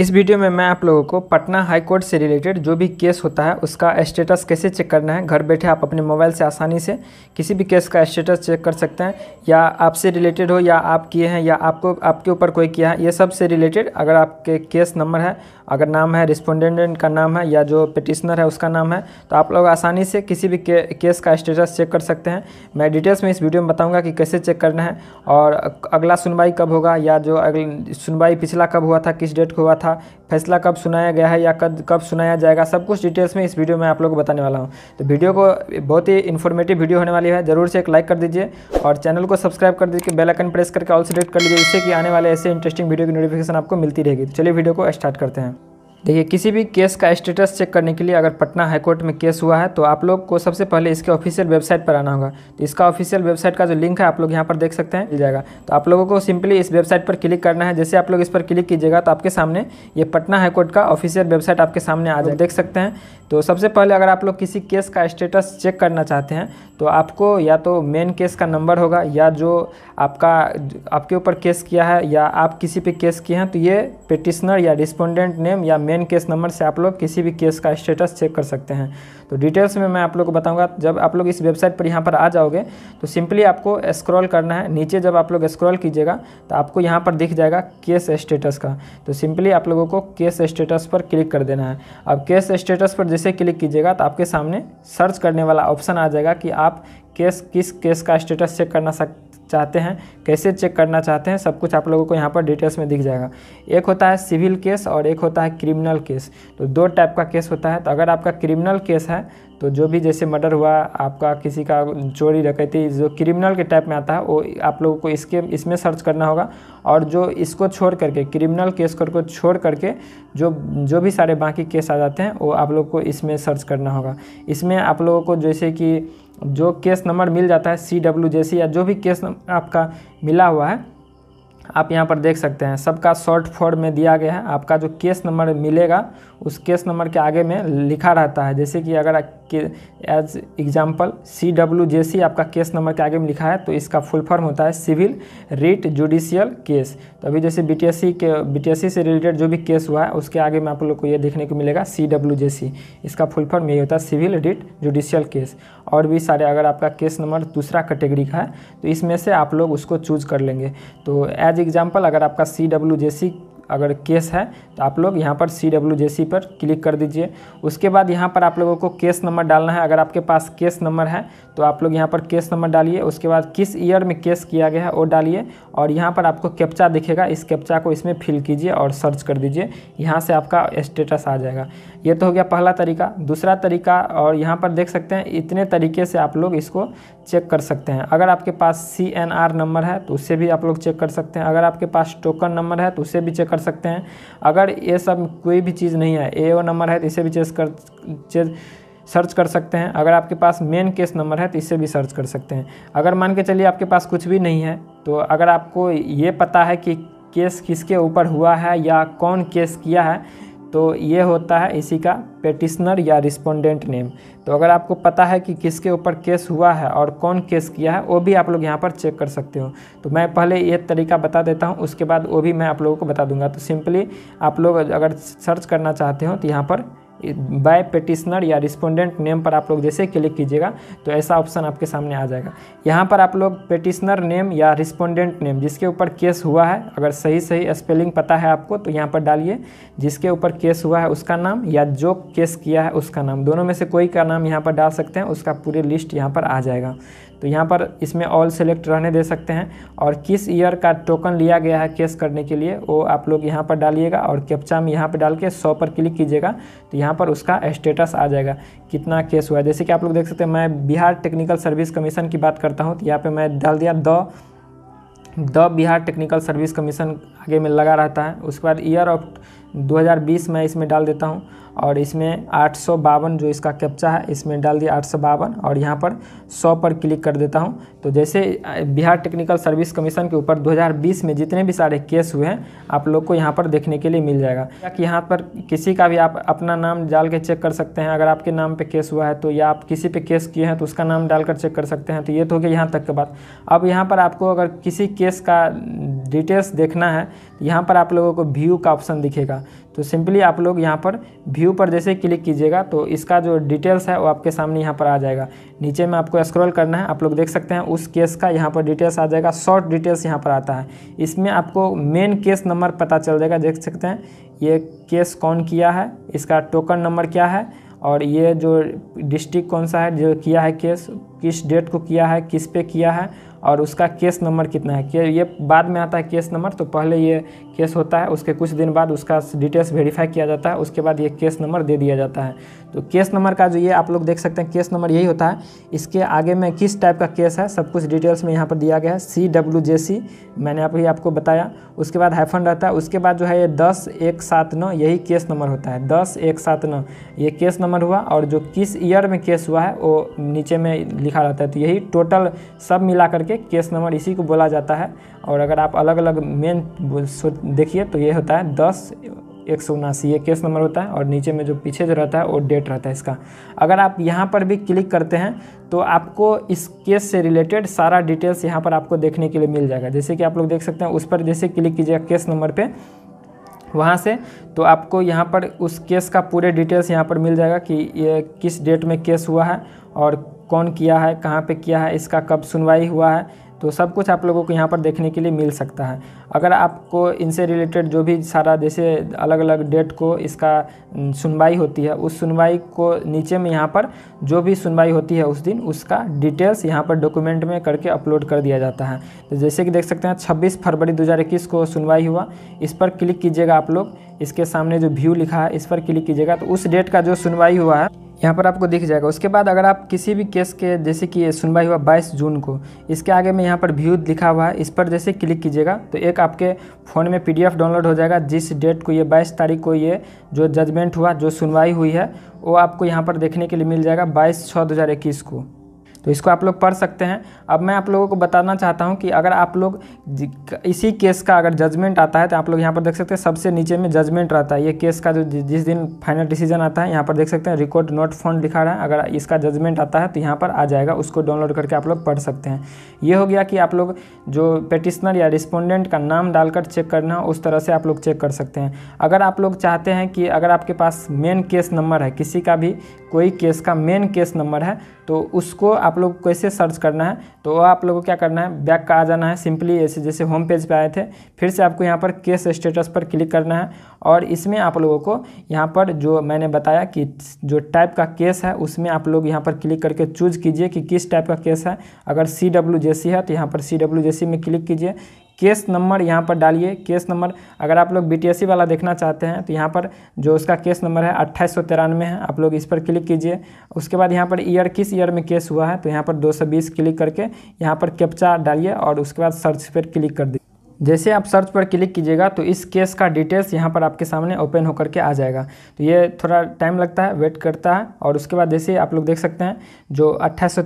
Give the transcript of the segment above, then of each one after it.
इस वीडियो में मैं आप लोगों को पटना हाई कोर्ट से रिलेटेड जो भी केस होता है उसका स्टेटस कैसे चेक करना है घर बैठे आप अपने मोबाइल से आसानी से किसी भी केस का स्टेटस चेक कर सकते हैं या आपसे रिलेटेड हो या आप किए हैं या आपको आपके ऊपर कोई किया है ये सब से रिलेटेड अगर आपके केस नंबर है अगर नाम है रिस्पोंडेंडेंट का नाम है या जो पिटिशनर है उसका नाम है तो आप लोग आसानी से किसी भी के, केस का स्टेटस चेक कर सकते हैं मैं डिटेल्स में इस वीडियो में बताऊँगा कि कैसे चेक करना है और अगला सुनवाई कब होगा या जो अगली सुनवाई पिछला कब हुआ था किस डेट को हुआ था था फैसला कब सुनाया गया है या कब कब सुनाया जाएगा सब कुछ डिटेल्स में इस वीडियो में आप लोगों को बताने वाला हूँ तो वीडियो को बहुत ही इन्फॉर्मेटिव वीडियो होने वाली है ज़रूर से एक लाइक कर दीजिए और चैनल को सब्सक्राइब कर दीजिए बेलाइकन प्रेस करके ऑल सिलेक्ट कर लीजिए जिससे कि आने वाले ऐसे इंटरेस्टिंग वीडियो की नोटिफिकेशन आपको मिलती रहेगी तो चलिए वीडियो को स्टार्ट करते हैं देखिए किसी भी केस का स्टेटस चेक करने के लिए अगर पटना हाईकोर्ट में केस हुआ है तो आप लोग को सबसे पहले इसके ऑफिशियल वेबसाइट पर आना होगा तो इसका ऑफिशियल वेबसाइट का जो लिंक है आप लोग यहाँ पर देख सकते हैं मिल जाएगा तो आप लोगों को सिंपली इस वेबसाइट पर क्लिक करना है जैसे आप लोग इस पर क्लिक कीजिएगा तो आपके सामने ये पटना हाईकोर्ट का ऑफिशियल वेबसाइट आपके सामने आ जाए देख सकते हैं तो सबसे पहले अगर आप लोग किसी केस का स्टेटस चेक करना चाहते हैं तो आपको या तो मेन केस का नंबर होगा या जो आपका आपके ऊपर केस किया है या आप किसी पे केस किए हैं तो ये पिटिशनर या रिस्पोंडेंट नेम या मेन केस नंबर से आप लोग किसी भी केस का स्टेटस चेक कर सकते हैं तो डिटेल्स में मैं आप लोग को बताऊंगा जब आप लोग इस वेबसाइट पर यहाँ पर आ जाओगे तो सिंपली आपको स्क्रॉल करना है नीचे जब आप लोग स्क्रॉल कीजिएगा तो आपको यहाँ पर दिख जाएगा केस स्टेटस का तो सिंपली आप लोगों को केस स्टेटस पर क्लिक कर देना है अब केस स्टेटस पर जैसे क्लिक कीजिएगा तो आपके सामने सर्च करने वाला ऑप्शन आ जाएगा कि आप केस किस केस का स्टेटस चेक करना सक चाहते हैं कैसे चेक करना चाहते हैं सब कुछ आप लोगों को यहाँ पर डिटेल्स में दिख जाएगा एक होता है सिविल केस और एक होता है क्रिमिनल केस तो दो टाइप का केस होता है तो अगर आपका क्रिमिनल केस है तो जो भी जैसे मर्डर हुआ आपका किसी का चोरी रखती जो क्रिमिनल के टाइप में आता है वो आप लोगों को इसके इसमें सर्च करना होगा और जो इसको छोड़ करके क्रिमिनल केस कर को छोड़ करके जो जो भी सारे बाकी केस आ जाते हैं वो आप लोग को इसमें सर्च करना होगा इसमें आप लोगों को जैसे कि जो केस नंबर मिल जाता है सी डब्ल्यू सी या जो भी केस आपका मिला हुआ है आप यहाँ पर देख सकते हैं सबका शॉर्ट फॉर्म में दिया गया है आपका जो केस नंबर मिलेगा उस केस नंबर के आगे में लिखा रहता है जैसे कि अगर के as example C W J C आपका केस नंबर के आगे में लिखा है तो इसका फुल फॉर्म होता है सिविल रिट जुडिशियल केस तो अभी जैसे बी टी एस सी के बी टी एस सी से रिलेटेड जो भी केस हुआ है उसके आगे में आप लोग को ये देखने को मिलेगा सी डब्ल्यू जे सी इसका फुल फॉर्म यही होता है सिविल रिट जुडिशियल केस और भी सारे अगर आपका केस नंबर दूसरा कैटेगरी का है तो इसमें से आप लोग उसको चूज कर लेंगे तो एज एग्जाम्पल अगर आपका सी डब्ल्यू जे सी अगर केस है तो आप लोग यहाँ पर सी डब्ल्यू जे सी पर क्लिक कर दीजिए उसके बाद यहाँ पर आप लोगों को केस नंबर डालना है अगर आपके पास केस नंबर है तो आप लोग यहाँ पर केस नंबर डालिए उसके बाद किस ईयर में केस किया गया है वो डालिए और यहाँ पर आपको कैप्चा दिखेगा इस कैप्चा को इसमें फिल कीजिए और सर्च कर दीजिए यहाँ से आपका स्टेटस आ जाएगा ये तो हो गया पहला तरीका दूसरा तरीका और यहाँ पर देख सकते हैं इतने तरीके से आप लोग इसको चेक कर सकते हैं अगर आपके पास सी एन आर नंबर है तो उससे भी आप लोग चेक कर सकते हैं अगर आपके पास टोकन नंबर है तो उससे भी चेक कर सकते हैं अगर ये सब कोई भी चीज़ नहीं है ए ओ नंबर है तो इसे भी चेक कर चेक सर्च कर सकते हैं अगर आपके पास मेन केस नंबर है तो इसे भी सर्च कर सकते हैं अगर मान के चलिए आपके पास कुछ भी नहीं है तो अगर आपको ये पता है कि केस किसके ऊपर हुआ है या कौन केस किया है तो ये होता है इसी का पेटिशनर या रिस्पोंडेंट नेम तो अगर आपको पता है कि किसके ऊपर केस हुआ है और कौन केस किया है वो भी आप लोग यहाँ पर चेक कर सकते हो तो मैं पहले ये तरीका बता देता हूँ उसके बाद वो भी मैं आप लोगों को बता दूंगा तो सिंपली आप लोग अगर सर्च करना चाहते हो तो यहाँ पर बाय पेटिशनर या रिस्पोंडेंट नेम पर आप लोग जैसे क्लिक कीजिएगा तो ऐसा ऑप्शन आपके सामने आ जाएगा यहाँ पर आप लोग पेटिशनर नेम या रिस्पोंडेंट नेम जिसके ऊपर केस हुआ है अगर सही सही स्पेलिंग पता है आपको तो यहाँ पर डालिए जिसके ऊपर केस हुआ है उसका नाम या जो केस किया है उसका नाम दोनों में से कोई का नाम यहाँ पर डाल सकते हैं उसका पूरी लिस्ट यहाँ पर आ जाएगा तो यहाँ पर इसमें ऑल सेलेक्ट रहने दे सकते हैं और किस ईयर का टोकन लिया गया है केस करने के लिए वो आप लोग यहाँ पर डालिएगा और कैप्चा में यहाँ पर डाल के सौ पर क्लिक कीजिएगा तो यहाँ पर उसका स्टेटस आ जाएगा कितना केस हुआ है जैसे कि आप लोग देख सकते हैं मैं बिहार टेक्निकल सर्विस कमीशन की बात करता हूँ तो यहाँ पर मैं डाल दिया the Bihar technical service commission आगे में लगा रहता है उसके बाद ईयर ऑफ 2020 मैं इसमें डाल देता हूँ और इसमें आठ जो इसका कैप्चा है इसमें डाल दिया आठ और यहाँ पर 100 पर क्लिक कर देता हूँ तो जैसे बिहार टेक्निकल सर्विस कमीशन के ऊपर 2020 में जितने भी सारे केस हुए हैं आप लोग को यहाँ पर देखने के लिए मिल जाएगा या कि यहाँ पर किसी का भी आप अपना नाम डाल के चेक कर सकते हैं अगर आपके नाम पर केस हुआ है तो या आप किसी पर केस किए हैं तो उसका नाम डालकर चेक कर सकते हैं तो ये तो हो गया यहाँ तक के बाद अब यहाँ पर आपको अगर किसी केस का डिटेल्स देखना है तो यहाँ पर आप लोगों को व्यू का ऑप्शन दिखेगा तो सिंपली आप लोग यहाँ पर व्यू पर जैसे क्लिक कीजिएगा तो इसका जो डिटेल्स है वो आपके सामने यहाँ पर आ जाएगा नीचे में आपको स्क्रॉल करना है आप लोग देख सकते हैं उस केस का यहाँ पर डिटेल्स आ जाएगा शॉर्ट डिटेल्स यहाँ पर आता है इसमें आपको मेन केस नंबर पता चल जाएगा देख सकते हैं ये केस कौन किया है इसका टोकन नंबर क्या है और ये जो डिस्ट्रिक्ट कौन सा है जो किया है केस किस डेट को किया है किस पे किया है और उसका केस नंबर कितना है के ये बाद में आता है केस नंबर तो पहले ये केस होता है उसके कुछ दिन बाद उसका डिटेल्स वेरीफाई किया जाता है उसके बाद ये केस नंबर दे दिया जाता है तो केस नंबर का जो ये आप लोग देख सकते हैं केस नंबर यही होता है इसके आगे में किस टाइप का केस है सब कुछ डिटेल्स में यहाँ पर दिया गया है सी डब्ल्यू जे सी मैंने अभी आपको बताया उसके बाद हाइफन रहता है उसके बाद जो है ये दस एक सात नौ यही केस नंबर होता है दस एक सात नौ ये केस नंबर हुआ और जो किस ईयर में केस हुआ है वो नीचे में लिखा रहता है तो यही टोटल सब मिला करके करके केस नंबर इसी को बोला जाता है और अगर आप अलग अलग मेन देखिए तो ये होता है दस एक सौ उनासी ये केस नंबर होता है और नीचे में जो पीछे जो रहता है वो डेट रहता है इसका अगर आप यहाँ पर भी क्लिक करते हैं तो आपको इस केस से रिलेटेड सारा डिटेल्स यहाँ पर आपको देखने के लिए मिल जाएगा जैसे कि आप लोग देख सकते हैं उस पर जैसे क्लिक कीजिएगा केस नंबर पर वहाँ से तो आपको यहाँ पर उस केस का पूरे डिटेल्स यहाँ पर मिल जाएगा कि ये किस डेट में केस हुआ है और कौन किया है कहाँ पे किया है इसका कब सुनवाई हुआ है तो सब कुछ आप लोगों को यहाँ पर देखने के लिए मिल सकता है अगर आपको इनसे रिलेटेड जो भी सारा जैसे अलग अलग डेट को इसका सुनवाई होती है उस सुनवाई को नीचे में यहाँ पर जो भी सुनवाई होती है उस दिन उसका डिटेल्स यहाँ पर डॉक्यूमेंट में करके अपलोड कर दिया जाता है तो जैसे कि देख सकते हैं छब्बीस फरवरी दो को सुनवाई हुआ इस पर क्लिक कीजिएगा आप लोग इसके सामने जो व्यू लिखा है इस पर क्लिक कीजिएगा तो उस डेट का जो सुनवाई हुआ है यहाँ पर आपको दिख जाएगा उसके बाद अगर आप किसी भी केस के जैसे कि सुनवाई हुआ 22 जून को इसके आगे में यहाँ पर व्यू लिखा हुआ है इस पर जैसे क्लिक कीजिएगा तो एक आपके फ़ोन में पीडीएफ डाउनलोड हो जाएगा जिस डेट को ये 22 तारीख को ये जो जजमेंट हुआ जो सुनवाई हुई है वो आपको यहाँ पर देखने के लिए मिल जाएगा बाईस छः दो को तो इसको आप लोग पढ़ सकते हैं अब मैं आप लोगों को बताना चाहता हूँ कि अगर आप लोग इसी केस का अगर जजमेंट आता है तो आप लोग यहाँ पर देख सकते हैं सबसे नीचे में जजमेंट रहता है ये केस का जो जिस दिन फाइनल डिसीजन आता है यहाँ पर देख सकते हैं रिकॉर्ड नोट फंड लिखा रहा है अगर इसका जजमेंट आता है तो यहाँ पर आ जाएगा उसको डाउनलोड करके आप लोग पढ़ सकते हैं ये हो गया कि आप लोग जो पेटिशनर या रिस्पोंडेंट का नाम डालकर चेक करना उस तरह से आप लोग चेक कर सकते हैं अगर आप लोग चाहते हैं कि अगर आपके पास मेन केस नंबर है किसी का भी कोई केस का मेन केस नंबर है तो उसको आप आप लोग कैसे सर्च करना है तो आप लोगों को क्या करना है बैक का आ जाना है सिंपली ऐसे जैसे होम पेज पे आए थे फिर से आपको यहाँ पर केस स्टेटस पर क्लिक करना है और इसमें आप लोगों को यहाँ पर जो मैंने बताया कि जो टाइप का केस है उसमें आप लोग यहाँ पर क्लिक करके चूज़ कीजिए कि किस टाइप का केस है अगर सी है तो यहाँ पर सी में क्लिक कीजिए केस नंबर यहाँ पर डालिए केस नंबर अगर आप लोग बी e वाला देखना चाहते हैं तो यहाँ पर जो उसका केस नंबर है अट्ठाईस सौ तिरानवे है आप लोग इस पर क्लिक कीजिए उसके बाद यहाँ पर ईयर किस ईयर में केस हुआ है तो यहाँ पर 220 क्लिक करके यहाँ पर कैप्चा डालिए और उसके बाद सर्च पर क्लिक कर दीजिए जैसे आप सर्च पर क्लिक कीजिएगा तो इस केस का डिटेल्स यहाँ पर आपके सामने ओपन होकर के आ जाएगा तो ये थोड़ा टाइम लगता है वेट करता है और उसके बाद जैसे आप लोग देख सकते हैं जो अट्ठाईस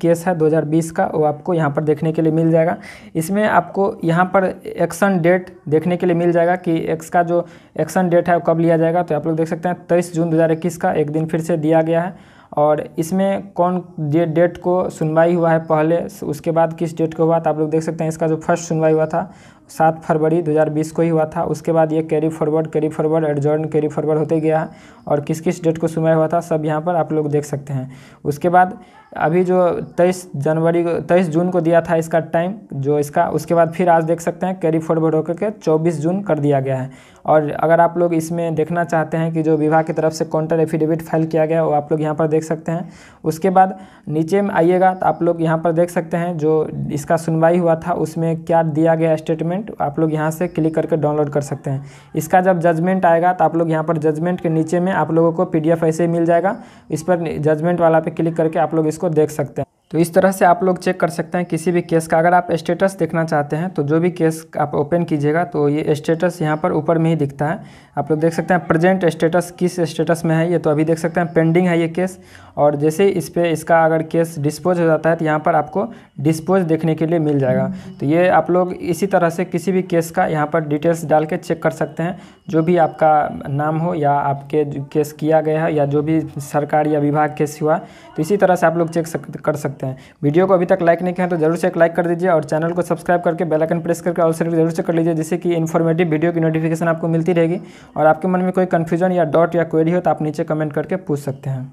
केस है 2020 का वो आपको यहाँ पर देखने के लिए मिल जाएगा इसमें आपको यहाँ पर एक्शन डेट देखने के लिए मिल जाएगा कि एक्स का जो एक्शन डेट है वो कब लिया जाएगा तो आप लोग देख सकते हैं तेईस जून दो का एक दिन फिर से दिया गया है और इसमें कौन जे डेट को सुनवाई हुआ है पहले उसके बाद किस डेट को हुआ था आप लोग देख सकते हैं इसका जो फर्स्ट सुनवाई हुआ था सात फरवरी 2020 को ही हुआ था उसके बाद ये carry forward carry forward adjourn carry forward होते गया है और किस किस डेट को सुनाया हुआ था सब यहाँ पर आप लोग देख सकते हैं उसके बाद अभी जो 23 जनवरी को तेईस जून को दिया था इसका टाइम जो इसका उसके बाद फिर आज देख सकते हैं कैरी फॉरवर्ड होकर के चौबीस जून कर दिया गया है और अगर आप लोग इसमें देखना चाहते हैं कि जो विभाग की तरफ से काउंटर एफिडेविट फाइल किया गया वो आप लोग यहाँ पर देख सकते हैं उसके बाद नीचे में आइएगा तो आप लोग यहाँ पर देख सकते हैं जो इसका सुनवाई हुआ था उसमें क्या दिया गया स्टेटमेंट जजमेंट आप लोग यहाँ से क्लिक करके डाउनलोड कर सकते हैं इसका जब जजमेंट आएगा तो आप लोग यहाँ पर जजमेंट के नीचे में आप लोगों को पीडीएफ ऐसे मिल जाएगा इस पर जजमेंट वाला पे क्लिक करके आप लोग इसको देख सकते हैं तो इस तरह से आप लोग चेक कर सकते हैं किसी भी केस का अगर आप स्टेटस देखना चाहते हैं तो जो भी केस आप ओपन कीजिएगा तो ये स्टेटस यहाँ पर ऊपर में ही दिखता है आप लोग देख सकते हैं प्रेजेंट स्टेटस किस स्टेटस में है ये तो अभी देख सकते हैं पेंडिंग है ये केस और जैसे इस पर इसका अगर केस डिस्पोज हो जाता है तो यहाँ पर आपको डिस्पोज देखने के लिए मिल जाएगा तो ये आप लोग इसी तरह से किसी भी केस का यहाँ पर डिटेल्स डाल के चेक कर सकते हैं जो भी आपका नाम हो या आपके केस किया गया है या जो भी सरकार या विभाग केस हुआ तो इसी तरह से आप लोग चेक कर सकते सकते हैं वीडियो को अभी तक लाइक नहीं किया तो जरूर से एक लाइक कर दीजिए और चैनल को सब्सक्राइब करके बेलाइकन प्रेस करके ऑल सेलेक्ट जरूर से कर लीजिए जिससे कि इन्फॉर्मेटिव वीडियो की नोटिफिकेशन आपको मिलती रहेगी और आपके मन में कोई कन्फ्यूजन या डॉट या क्वेरी हो तो आप नीचे कमेंट करके पूछ सकते हैं